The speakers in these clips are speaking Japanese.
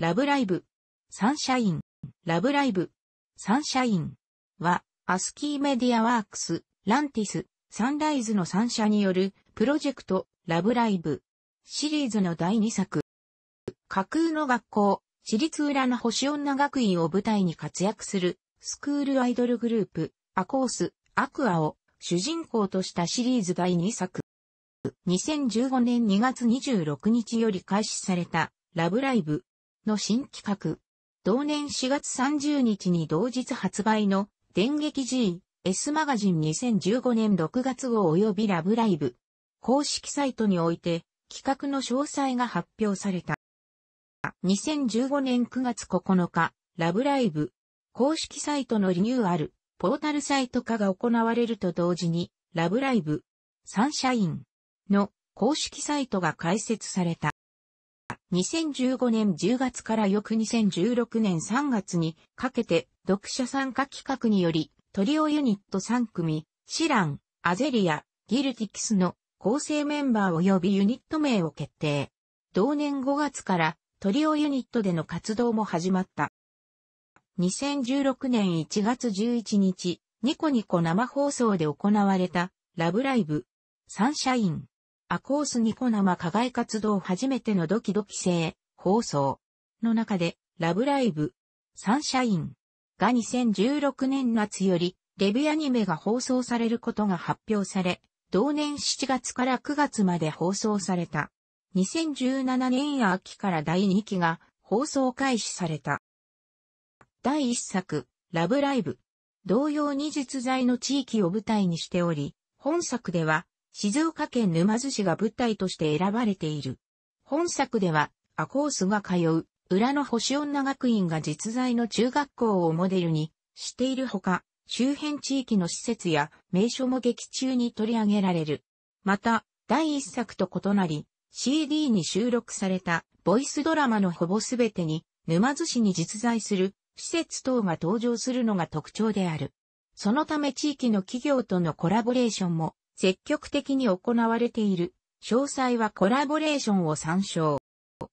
ラブライブ、サンシャイン、ラブライブ、サンシャインは、アスキーメディアワークス、ランティス、サンライズの3社によるプロジェクト、ラブライブシリーズの第2作。架空の学校、私立裏の星女学院を舞台に活躍するスクールアイドルグループ、アコース、アクアを主人公としたシリーズ第2作。2015年2月26日より開始されたラブライブの新企画。同年4月30日に同日発売の電撃 G、S マガジン2015年6月号及びラブライブ。公式サイトにおいて企画の詳細が発表された。2015年9月9日、ラブライブ。公式サイトのリニューアル、ポータルサイト化が行われると同時に、ラブライブ、サンシャインの公式サイトが開設された。2015年10月から翌2016年3月にかけて読者参加企画によりトリオユニット3組、シラン、アゼリア、ギルティキスの構成メンバー及びユニット名を決定。同年5月からトリオユニットでの活動も始まった。2016年1月11日、ニコニコ生放送で行われた、ラブライブ、サンシャイン、アコースニコ生課外活動初めてのドキドキ性、放送の中で、ラブライブ、サンシャインが2016年夏より、デビアニメが放送されることが発表され、同年7月から9月まで放送された。2017年秋から第2期が放送開始された。第1作、ラブライブ。同様に実在の地域を舞台にしており、本作では静岡県沼津市が舞台として選ばれている。本作では、アコースが通う、裏の星女学院が実在の中学校をモデルにしているほか、周辺地域の施設や名所も劇中に取り上げられる。また、第一作と異なり、CD に収録されたボイスドラマのほぼすべてに、沼津市に実在する施設等が登場するのが特徴である。そのため地域の企業とのコラボレーションも積極的に行われている。詳細はコラボレーションを参照。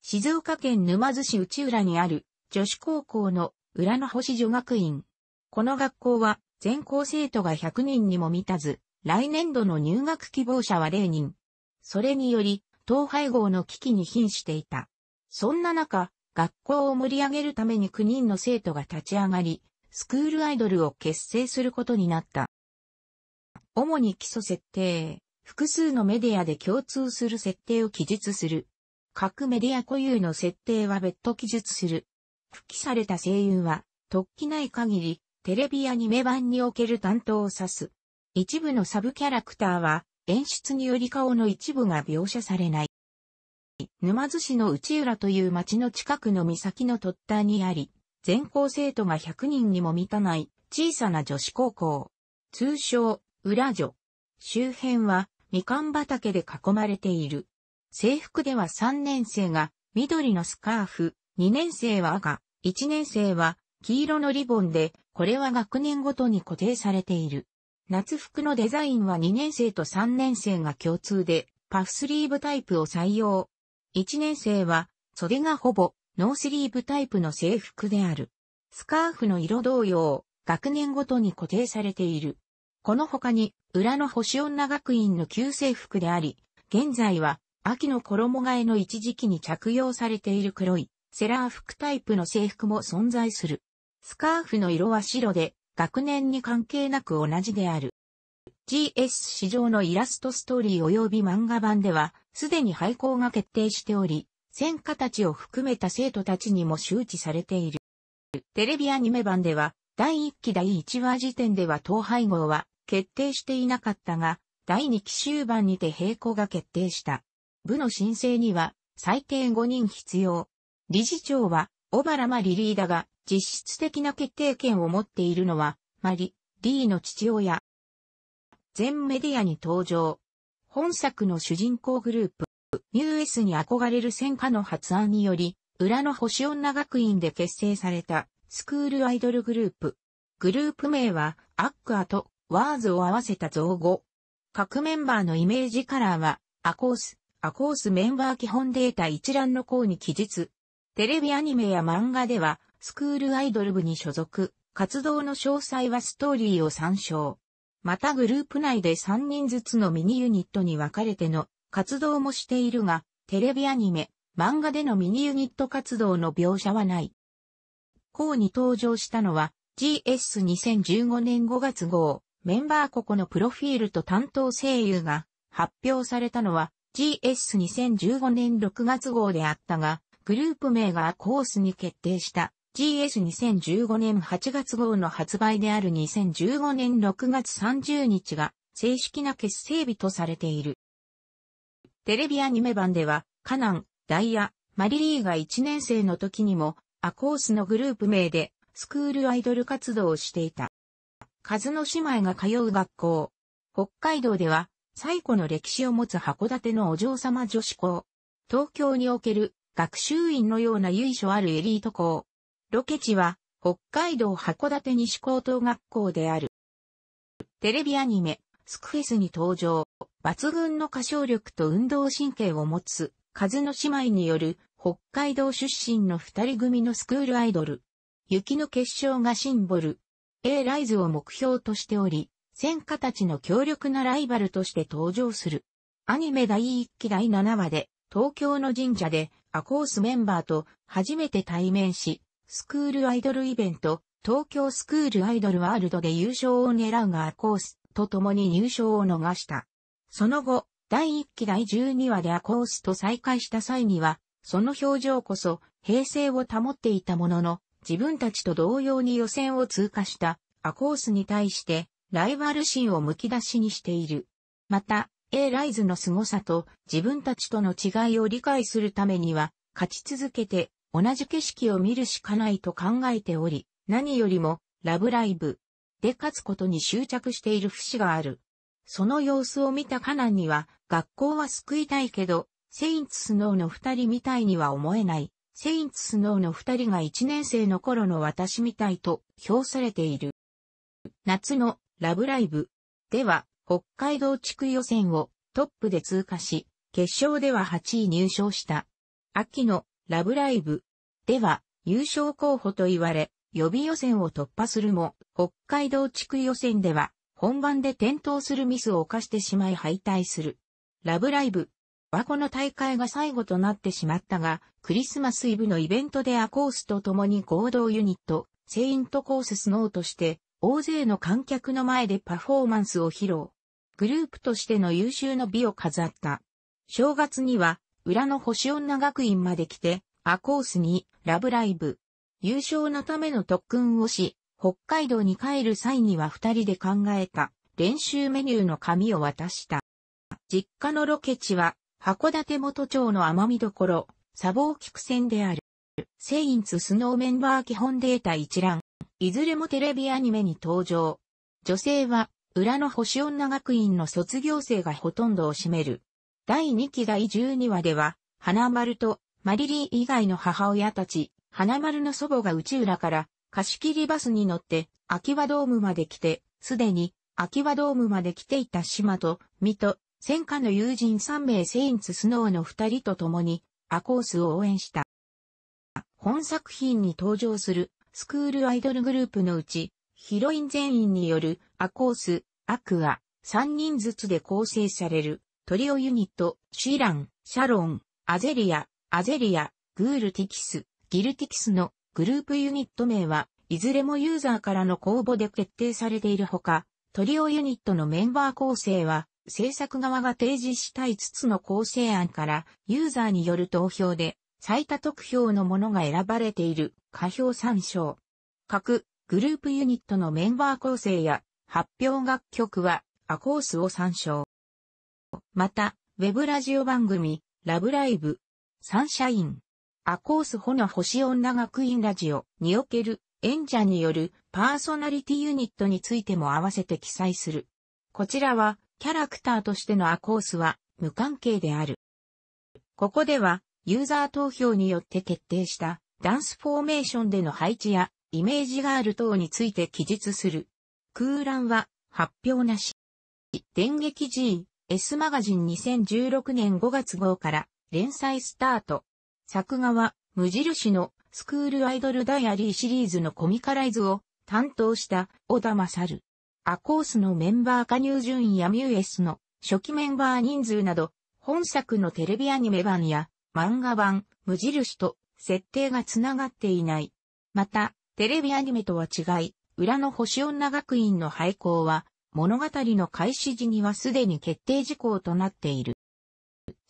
静岡県沼津市内浦にある女子高校の浦の星女学院。この学校は全校生徒が100人にも満たず、来年度の入学希望者は0人。それにより、統廃合の危機に瀕していた。そんな中、学校を盛り上げるために9人の生徒が立ち上がり、スクールアイドルを結成することになった。主に基礎設定、複数のメディアで共通する設定を記述する。各メディア固有の設定は別途記述する。復帰された声優は、突起ない限り、テレビアニメ版における担当を指す。一部のサブキャラクターは、演出により顔の一部が描写されない。沼津市の内浦という町の近くの岬の突端にあり、全校生徒が100人にも満たない小さな女子高校。通称、裏女。周辺は、みかん畑で囲まれている。制服では3年生が緑のスカーフ、2年生は赤、1年生は黄色のリボンで、これは学年ごとに固定されている。夏服のデザインは2年生と3年生が共通で、パフスリーブタイプを採用。1年生は、袖がほぼ、ノースリーブタイプの制服である。スカーフの色同様、学年ごとに固定されている。この他に、裏の星女学院の旧制服であり、現在は、秋の衣替えの一時期に着用されている黒い、セラー服タイプの制服も存在する。スカーフの色は白で、学年に関係なく同じである。GS 史上のイラストストーリー及び漫画版では、すでに廃校が決定しており、戦火たちを含めた生徒たちにも周知されている。テレビアニメ版では、第1期第1話時点では統廃合は決定していなかったが、第2期終盤にて並行が決定した。部の申請には最低5人必要。理事長は小原マリリーだが、実質的な決定権を持っているのは、マリ、リーの父親。全メディアに登場。本作の主人公グループ、ニューエスに憧れる戦火の発案により、裏の星女学院で結成されたスクールアイドルグループ。グループ名は、アッカーとワーズを合わせた造語。各メンバーのイメージカラーは、アコース、アコースメンバー基本データ一覧の項に記述。テレビアニメや漫画では、スクールアイドル部に所属、活動の詳細はストーリーを参照。またグループ内で3人ずつのミニユニットに分かれての活動もしているが、テレビアニメ、漫画でのミニユニット活動の描写はない。項に登場したのは GS2015 年5月号メンバーこのプロフィールと担当声優が発表されたのは GS2015 年6月号であったが、グループ名がコースに決定した GS2015 年8月号の発売である2015年6月30日が正式な結成日とされている。テレビアニメ版では、カナン、ダイヤ、マリリーが1年生の時にもアコースのグループ名でスクールアイドル活動をしていた。カズノ姉妹が通う学校。北海道では最古の歴史を持つ函館のお嬢様女子校。東京における学習院のような由緒あるエリート校。ロケ地は北海道函館西高等学校である。テレビアニメ、スクフェスに登場。抜群の歌唱力と運動神経を持つ、カズノ姉妹による北海道出身の二人組のスクールアイドル。雪の結晶がシンボル。A ライズを目標としており、戦火たちの強力なライバルとして登場する。アニメ第一期第7話で、東京の神社でアコースメンバーと初めて対面し、スクールアイドルイベント、東京スクールアイドルワールドで優勝を狙うがアコースと共に入賞を逃した。その後、第1期第12話でアコースと再会した際には、その表情こそ平静を保っていたものの、自分たちと同様に予選を通過したアコースに対してライバル心をむき出しにしている。また、A ライズの凄さと自分たちとの違いを理解するためには、勝ち続けて同じ景色を見るしかないと考えており、何よりもラブライブで勝つことに執着している節がある。その様子を見たカナンには、学校は救いたいけど、セインツスノーの二人みたいには思えない。セインツスノーの二人が一年生の頃の私みたいと評されている。夏のラブライブでは北海道地区予選をトップで通過し、決勝では8位入賞した。秋のラブライブでは優勝候補と言われ、予備予選を突破するも、北海道地区予選では本番で転倒するミスを犯してしまい敗退する。ラブライブ和子の大会が最後となってしまったが、クリスマスイブのイベントでアコースと共に合同ユニット、セイントコーススノーとして、大勢の観客の前でパフォーマンスを披露。グループとしての優秀の美を飾った。正月には、裏の星女学院まで来て、アコースに、ラブライブ。優勝のための特訓をし、北海道に帰る際には二人で考えた練習メニューの紙を渡した。実家のロケ地は函館元町の甘みどころ、砂防菊線である。セインツスノーメンバー基本データ一覧。いずれもテレビアニメに登場。女性は、裏の星女学院の卒業生がほとんどを占める。第2期第12話では、花丸とマリリー以外の母親たち、花丸の祖母が内裏から貸し切りバスに乗って、秋葉ドームまで来て、すでに秋葉ドームまで来ていた島と、水戸、戦火の友人3名セインツ・スノーの2人と共に、アコースを応援した。本作品に登場するスクールアイドルグループのうち、ヒロイン全員によるアコース、アクア、3人ずつで構成されるトリオユニット、シーラン、シャロン、アゼリア、アゼリア、グールティキス、ギルティキスのグループユニット名は、いずれもユーザーからの公募で決定されているほか、トリオユニットのメンバー構成は、制作側が提示した5つの構成案からユーザーによる投票で最多得票のものが選ばれている下表参照。各グループユニットのメンバー構成や発表楽曲はアコースを参照。また、ウェブラジオ番組、ラブライブ、サンシャイン、アコースホの星女学院ラジオにおける演者によるパーソナリティユニットについても合わせて記載する。こちらはキャラクターとしてのアコースは無関係である。ここでは、ユーザー投票によって決定したダンスフォーメーションでの配置やイメージガール等について記述する。空欄は発表なし。電撃 G、S マガジン2016年5月号から連載スタート。作画は無印のスクールアイドルダイアリーシリーズのコミカライズを担当した小田勝。アコースのメンバー加入順位やミューエスの初期メンバー人数など、本作のテレビアニメ版や漫画版、無印と設定がつながっていない。また、テレビアニメとは違い、裏の星女学院の廃校は、物語の開始時にはすでに決定事項となっている。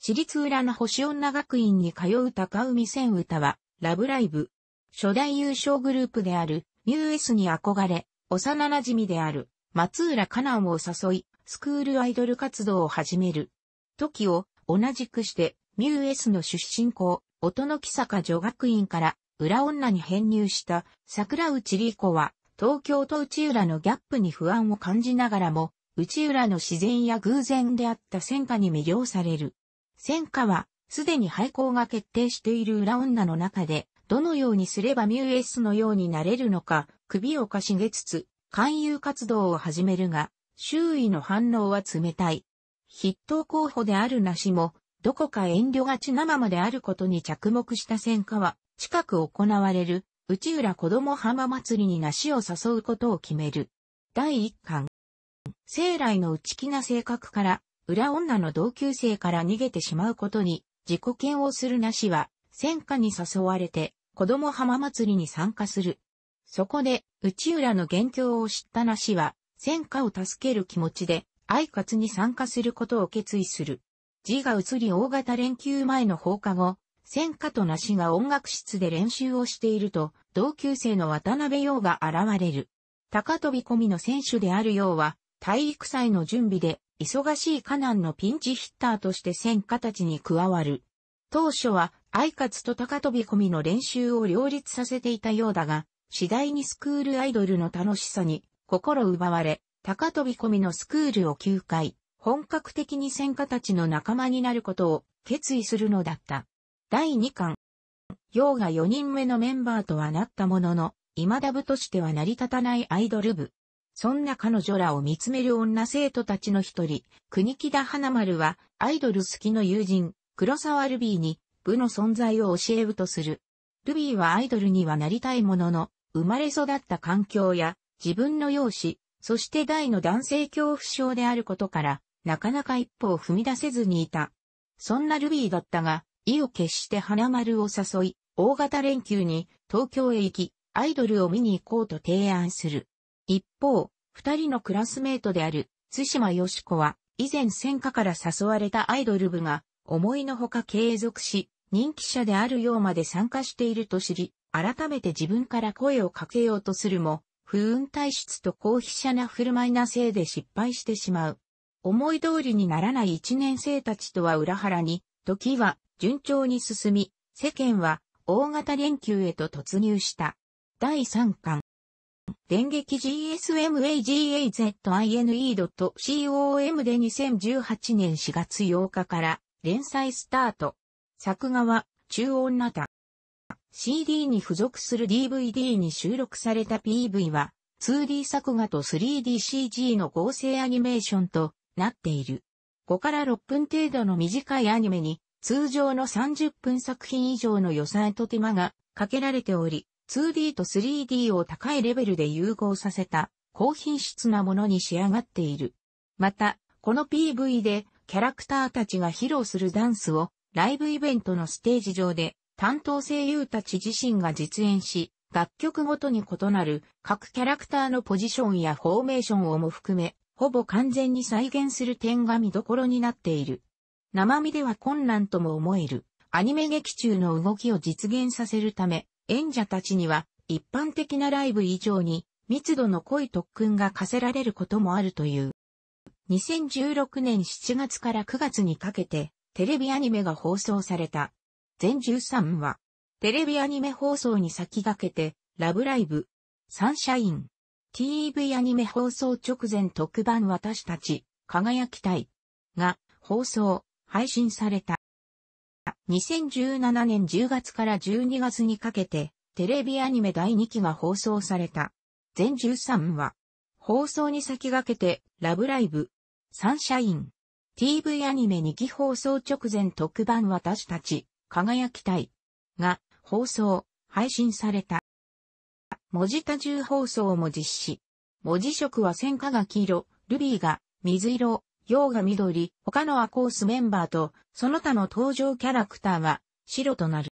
私立裏の星女学院に通う高海千歌は、ラブライブ。初代優勝グループである、ミュエスに憧れ、幼馴染である、松浦香南を誘い、スクールアイドル活動を始める。時を同じくして、ミューエスの出身校、音の木坂女学院から裏女に編入した桜内里子は、東京と内浦のギャップに不安を感じながらも、内浦の自然や偶然であった戦火に魅了される。戦火は、すでに廃校が決定している裏女の中で、どのようにすればミューエスのようになれるのか、首をかしげつつ、勧誘活動を始めるが、周囲の反応は冷たい。筆頭候補であるなしも、どこか遠慮がちなままであることに着目した戦果は、近く行われる、内浦子供浜祭りに梨を誘うことを決める。第1巻。生来の内気な性格から、裏女の同級生から逃げてしまうことに、自己嫌悪するなしは、戦火に誘われて、子供浜祭りに参加する。そこで、内浦の元凶を知ったなしは、戦火を助ける気持ちで、愛活に参加することを決意する。字が移り大型連休前の放課後、戦火となしが音楽室で練習をしていると、同級生の渡辺陽が現れる。高飛び込みの選手である陽は、体育祭の準備で、忙しいカナンのピンチヒッターとして戦火たちに加わる。当初は、愛活と高飛び込みの練習を両立させていたようだが、次第にスクールアイドルの楽しさに心奪われ、高飛び込みのスクールを休会、本格的に戦火たちの仲間になることを決意するのだった。第2巻。洋が4人目のメンバーとはなったものの、未だ部としては成り立たないアイドル部。そんな彼女らを見つめる女生徒たちの一人、国木田花丸は、アイドル好きの友人、黒沢ルビーに、部の存在を教えるとする。ルビーはアイドルにはなりたいものの、生まれ育った環境や自分の容姿、そして大の男性恐怖症であることから、なかなか一歩を踏み出せずにいた。そんなルビーだったが、意を決して花丸を誘い、大型連休に東京へ行き、アイドルを見に行こうと提案する。一方、二人のクラスメートである、津島よし子は、以前戦火から誘われたアイドル部が、思いのほか継続し、人気者であるようまで参加していると知り、改めて自分から声をかけようとするも、不運体質と高飛車な振る舞いなせいで失敗してしまう。思い通りにならない一年生たちとは裏腹に、時は順調に進み、世間は大型連休へと突入した。第3巻。電撃 GSMAGAZINE.com で2018年4月8日から連載スタート。作画は中央なた。CD に付属する DVD に収録された PV は 2D 作画と 3DCG の合成アニメーションとなっている。5から6分程度の短いアニメに通常の30分作品以上の予算と手間がかけられており、2D と 3D を高いレベルで融合させた高品質なものに仕上がっている。また、この PV でキャラクターたちが披露するダンスをライブイベントのステージ上で担当声優たち自身が実演し、楽曲ごとに異なる各キャラクターのポジションやフォーメーションをも含め、ほぼ完全に再現する点が見どころになっている。生身では困難とも思える、アニメ劇中の動きを実現させるため、演者たちには一般的なライブ以上に密度の濃い特訓が課せられることもあるという。2016年7月から9月にかけて、テレビアニメが放送された全13話。テレビアニメ放送に先駆けて、ラブライブ、サンシャイン、TV アニメ放送直前特番私たち、輝きたい、が、放送、配信された。2017年10月から12月にかけて、テレビアニメ第2期が放送された。全13話。放送に先駆けて、ラブライブ、サンシャイン、TV アニメ2期放送直前特番私たち、輝きたいが放送、配信された。文字多重放送も実施。文字色は線火が黄色、ルビーが水色、洋が緑、他のアコースメンバーとその他の登場キャラクターは白となる。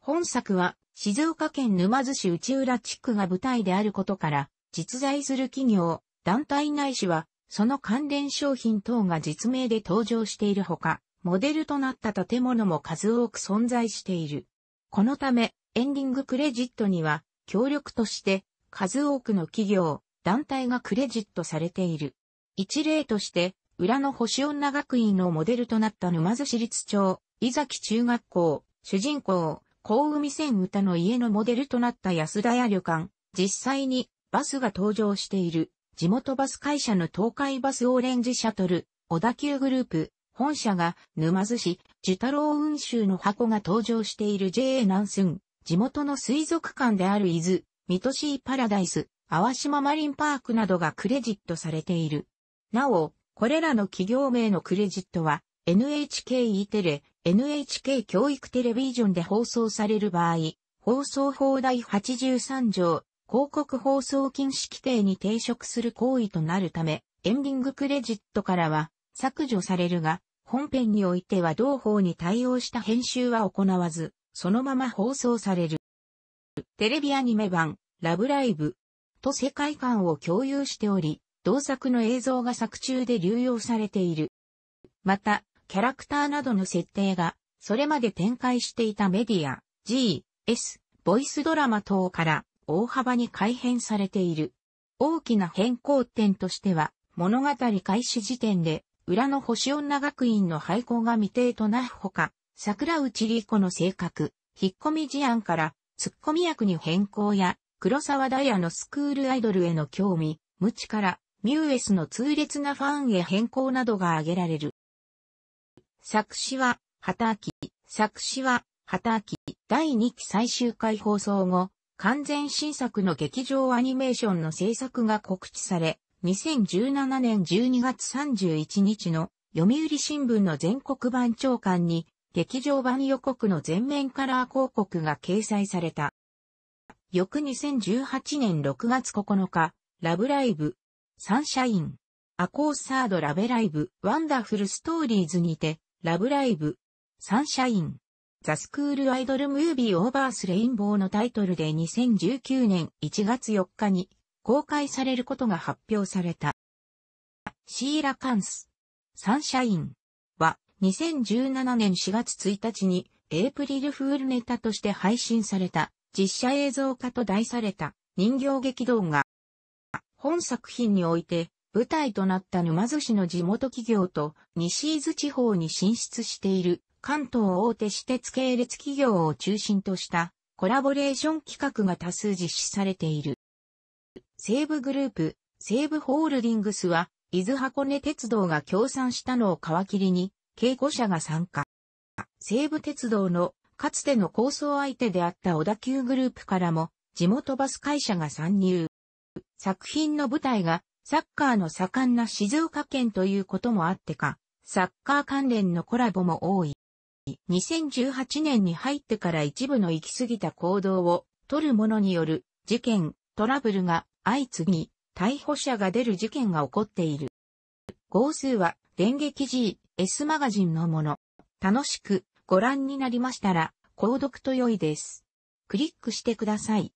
本作は静岡県沼津市内浦地区が舞台であることから実在する企業、団体内市はその関連商品等が実名で登場しているほか、モデルとなった建物も数多く存在している。このため、エンディングクレジットには、協力として、数多くの企業、団体がクレジットされている。一例として、裏の星女学院のモデルとなった沼津市立町、伊崎中学校、主人公、幸海線歌の家のモデルとなった安田屋旅館、実際にバスが登場している、地元バス会社の東海バスオーレンジシャトル、小田急グループ、本社が沼津市、寿太郎雲州の箱が登場している JA 南寸、地元の水族館である伊豆、水戸シーパラダイス、淡島マリンパークなどがクレジットされている。なお、これらの企業名のクレジットは NHKE テレ、NHK 教育テレビジョンで放送される場合、放送法第83条、広告放送禁止規定に抵触する行為となるため、エンディングクレジットからは削除されるが、本編においては同法に対応した編集は行わず、そのまま放送される。テレビアニメ版、ラブライブと世界観を共有しており、同作の映像が作中で流用されている。また、キャラクターなどの設定が、それまで展開していたメディア、G、S、ボイスドラマ等から大幅に改変されている。大きな変更点としては、物語開始時点で裏の星女学院の廃校が未定となるほか、桜内里子の性格、引っ込み事案から、突っ込み役に変更や、黒沢ダイヤのスクールアイドルへの興味、無知から、ミューエスの痛烈なファンへ変更などが挙げられる。作詞は、畑明。作詞は、畑明。第2期最終回放送後、完全新作の劇場アニメーションの制作が告知され、2017年12月31日の読売新聞の全国版長官に劇場版予告の全面カラー広告が掲載された。翌2018年6月9日、ラブライブ、サンシャイン、アコースサードラベライブ、ワンダフルストーリーズにて、ラブライブ、サンシャイン、ザ・スクール・アイドル・ムービー・オーバース・レインボーのタイトルで2019年1月4日に公開されることが発表された。シーラカンス、サンシャインは2017年4月1日にエイプリルフールネタとして配信された実写映像化と題された人形劇動画。本作品において舞台となった沼津市の地元企業と西伊豆地方に進出している関東大手私鉄系列企業を中心としたコラボレーション企画が多数実施されている。西武グループ、西武ホールディングスは、伊豆箱根鉄道が協賛したのを皮切りに、稽古者が参加。西武鉄道のかつての構想相手であった小田急グループからも、地元バス会社が参入。作品の舞台がサッカーの盛んな静岡県ということもあってか、サッカー関連のコラボも多い。2018年に入ってから一部の行き過ぎた行動を取る者による事件、トラブルが相次ぎ、逮捕者が出る事件が起こっている。号数は、電撃 G、S マガジンのもの。楽しくご覧になりましたら、購読と良いです。クリックしてください。